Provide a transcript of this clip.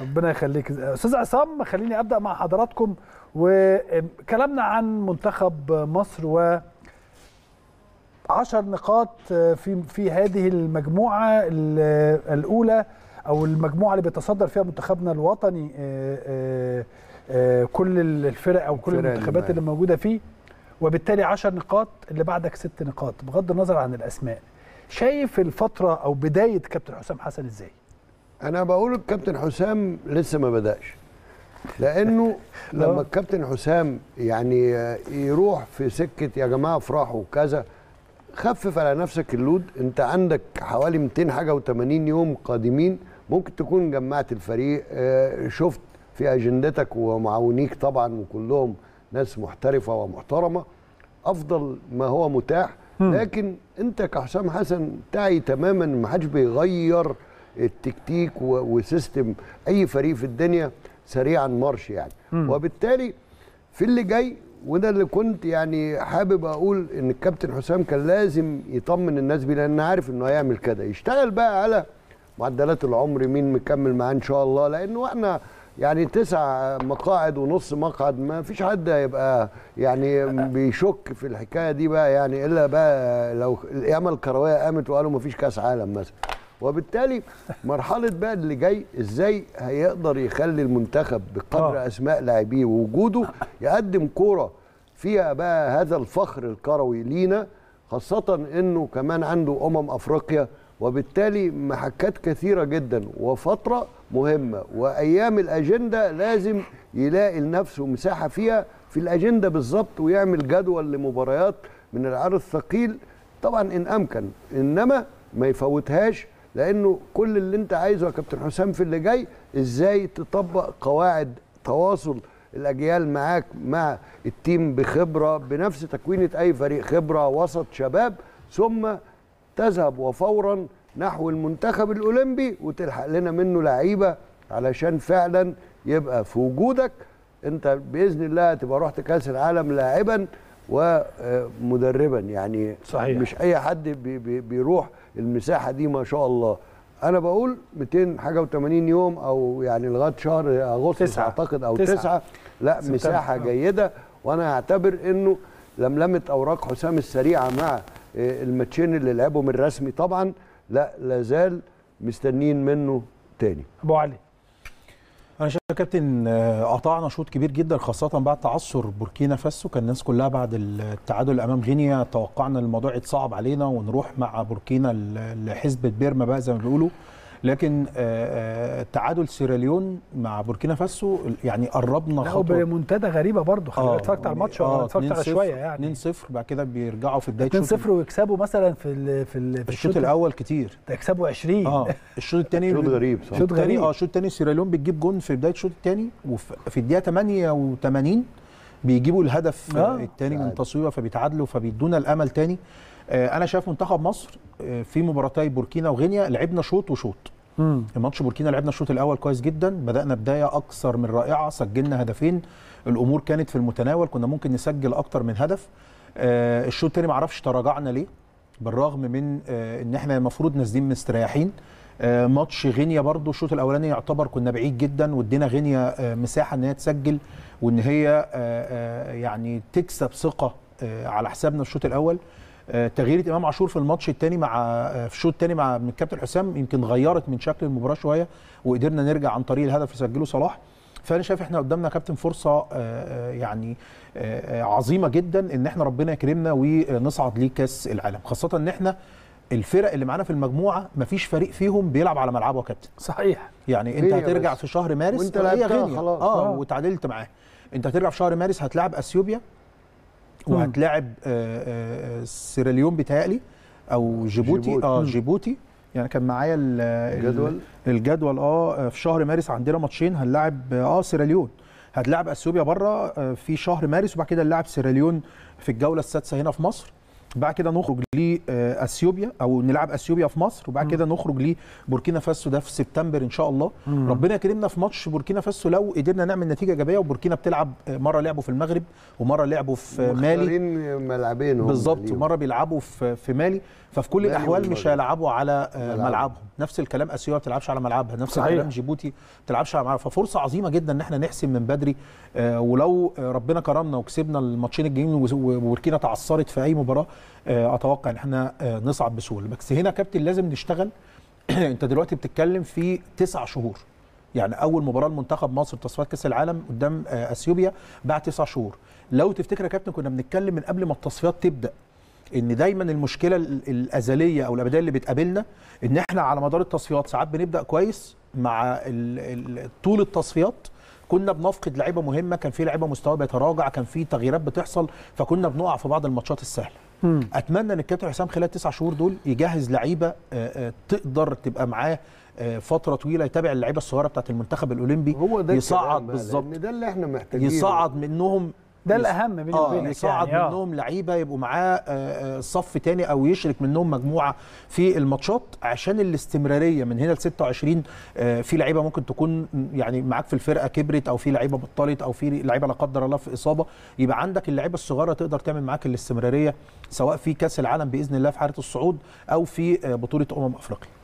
ربنا يخليك استاذ عصام خليني ابدا مع حضراتكم وكلامنا عن منتخب مصر و 10 نقاط في في هذه المجموعه الاولى او المجموعه اللي بيتصدر فيها منتخبنا الوطني آه، آه، آه، كل الفرق او كل المنتخبات اللي, اللي موجوده فيه وبالتالي 10 نقاط اللي بعدك ست نقاط بغض النظر عن الاسماء شايف الفتره او بدايه كابتن حسام حسن ازاي انا بقول الكابتن حسام لسه ما بداش لانه لما الكابتن حسام يعني يروح في سكه يا جماعه افرحوا وكذا خفف على نفسك اللود انت عندك حوالي 200 حاجه و80 يوم قادمين ممكن تكون جمعت الفريق آه، شفت في اجندتك ومعاونيك طبعا وكلهم ناس محترفه ومحترمه افضل ما هو متاح لكن انت كحسام حسن تعي تماما ما حدش بيغير التكتيك وسيستم اي فريق في الدنيا سريعا مارش يعني م. وبالتالي في اللي جاي وده اللي كنت يعني حابب اقول ان الكابتن حسام كان لازم يطمن الناس بيه لان عارف انه هيعمل كده يشتغل بقى على معدلات العمر مين مكمل معاه ان شاء الله لانه احنا يعني تسع مقاعد ونص مقعد ما فيش حد هيبقى يعني بيشك في الحكايه دي بقى يعني الا بقى لو ياما الكرويه قامت وقالوا ما فيش كاس عالم مثلا وبالتالي مرحله بقى اللي جاي ازاي هيقدر يخلي المنتخب بقدر أوه. اسماء لاعبيه ووجوده يقدم كوره فيها بقى هذا الفخر الكروي لينا خاصه انه كمان عنده امم افريقيا وبالتالي محكات كثيره جدا وفتره مهمه وايام الاجنده لازم يلاقي لنفسه مساحه فيها في الاجنده بالظبط ويعمل جدول لمباريات من العرض الثقيل طبعا ان امكن انما ما يفوتهاش لانه كل اللي انت عايزه يا كابتن حسام في اللي جاي ازاي تطبق قواعد تواصل الاجيال معاك مع التيم بخبره بنفس تكوينه اي فريق خبره وسط شباب ثم تذهب وفورا نحو المنتخب الاولمبي وتلحق لنا منه لعيبه علشان فعلا يبقى في وجودك انت باذن الله تبقى رحت كاس العالم لاعبا ومدربا يعني صحيح. مش اي حد بي بي بيروح المساحه دي ما شاء الله انا بقول 200 حاجه و80 يوم او يعني لغايه شهر اغسطس اعتقد او 9 لا ستنة. مساحه آه. جيده وانا اعتبر انه لملمه اوراق حسام السريعه مع آه، الماتشين اللي لعبهم الرسمي طبعا لا لازال مستنيين منه تاني ابو علي انا شايف يا كابتن آه، قطعنا شوط كبير جدا خاصه بعد تعثر بوركينا فاسو كان الناس كلها بعد التعادل امام غينيا توقعنا الموضوع يتصعب علينا ونروح مع بوركينا لحزبه بيرما بقى زي ما بيقولوا لكن آه، آه، تعادل سيراليون مع بوركينا فاسو يعني قربنا خطوه بمنتدى غريبه برضه خلينا آه اتفرجت على الماتش اه اتفرجت على شويه يعني 2-0 بعد كده بيرجعوا في بدايه 2-0 ويكسبوا مثلا في الـ في, الـ في الشوط الاول كتير يكسبوا 20 اه الشوط الثاني شوط غريب صح شوط غريب اه الشوط الثاني سيراليون بتجيب جون في بدايه الشوط الثاني وفي الدقيقه 88 بيجيبوا الهدف آه. الثاني من يعني. تصويبه فبيتعادلوا فبيدونا الامل ثاني آه، انا شايف منتخب مصر في مباراتي بوركينا وغينيا لعبنا شوط وشوط ماتش بوركينا لعبنا الشوط الاول كويس جدا بدانا بدايه اكثر من رائعه سجلنا هدفين الامور كانت في المتناول كنا ممكن نسجل اكثر من هدف آه الشوط الثاني معرفش تراجعنا ليه بالرغم من آه ان احنا المفروض نازلين مستريحين آه ماتش غينيا برضو الشوط الاولاني يعتبر كنا بعيد جدا وادينا غينيا آه مساحه ان هي تسجل وان هي آه, آه، يعني تكسب ثقه آه على حسابنا الشوط الاول آه، تغيير امام عاشور في الماتش الثاني مع آه، في الشوط الثاني مع من الكابتن حسام يمكن غيرت من شكل المباراه شويه وقدرنا نرجع عن طريق الهدف اللي سجله صلاح فانا شايف احنا قدامنا كابتن فرصه آه، يعني عظيمه جدا ان احنا ربنا يكرمنا ونصعد لكاس العالم خاصه ان احنا الفرق اللي معانا في المجموعه مفيش فريق فيهم بيلعب على ملعبه يا كابتن صحيح يعني انت هترجع بس. في شهر مارس وانت هي غينيا خلاص اه, آه. وتعادلت معاه انت هترجع في شهر مارس هتلاعب اثيوبيا وهتلاعب آه، آه، آه، سيراليون بتهيألي او جيبوتي اه جيبوتي يعني كان معايا الجدول الجدول اه في شهر مارس عندنا ماتشين هنلاعب اه سيراليون هتلاعب اثيوبيا بره في شهر مارس وبعد كده هنلاعب سيراليون في الجوله السادسه هنا في مصر بعد كده نخرج لاثيوبيا آه، او نلعب اثيوبيا في مصر وبعد كده نخرج لبوركينا فاسو ده في سبتمبر ان شاء الله مم. ربنا يكرمنا في ماتش بوركينا فاسو لو قدرنا نعمل نتيجه ايجابيه وبوركينا بتلعب آه، مره لعبوا في المغرب ومره لعبوا في مالي ملعبين بالظبط مره بيلعبوا في في مالي ففي كل الاحوال مش هيلعبوا على آه، ملعبهم. ملعب. نفس الكلام اثيوبيا ما بتلعبش على ملعبها نفس صحيح. الكلام جيبوتي ما بتلعبش على ملعبها ففرصه عظيمه جدا ان احنا نحسم من بدري ولو ربنا كرمنا وكسبنا الماتشين الجايين وبوركينا تعثرت في اي مباراه آه، اتوقع ان احنا آه، نصعد بسهوله بس هنا كابتن لازم نشتغل انت دلوقتي بتتكلم في تسع شهور يعني اول مباراه لمنتخب مصر تصفيات كاس العالم قدام آه، اثيوبيا بعد تسع شهور لو تفتكر يا كابتن كنا بنتكلم من قبل ما التصفيات تبدا ان دايما المشكله الازليه او الابديه اللي بتقابلنا ان احنا على مدار التصفيات ساعات بنبدا كويس مع طول التصفيات كنا بنفقد لعيبه مهمه كان في لعيبه مستوى بيتراجع كان في تغييرات بتحصل فكنا بنقع في بعض الماتشات السهله مم. اتمنى ان الكابتن حسام خلال التسع شهور دول يجهز لعيبه آه، آه، تقدر تبقى معاه آه، فتره طويله يتابع اللعيبه الصغيره بتاعه المنتخب الاولمبي هو ده يصعد بالظبط ده اللي احنا محتاجينه يصعد منهم ده الاهم بيني آه وبينك يعني، يصعد يعني آه. منهم لعيبه يبقوا معاه آه، آه، صف تاني او يشرك منهم مجموعه في الماتشات عشان الاستمراريه من هنا ل 26 في لعيبه ممكن تكون يعني معاك في الفرقه كبرت او في لعيبه بطلت او في لعيبه لا قدر الله في اصابه يبقى عندك اللعيبه الصغيره تقدر تعمل معاك الاستمراريه سواء في كاس العالم باذن الله في حاله الصعود او في بطوله امم افريقيا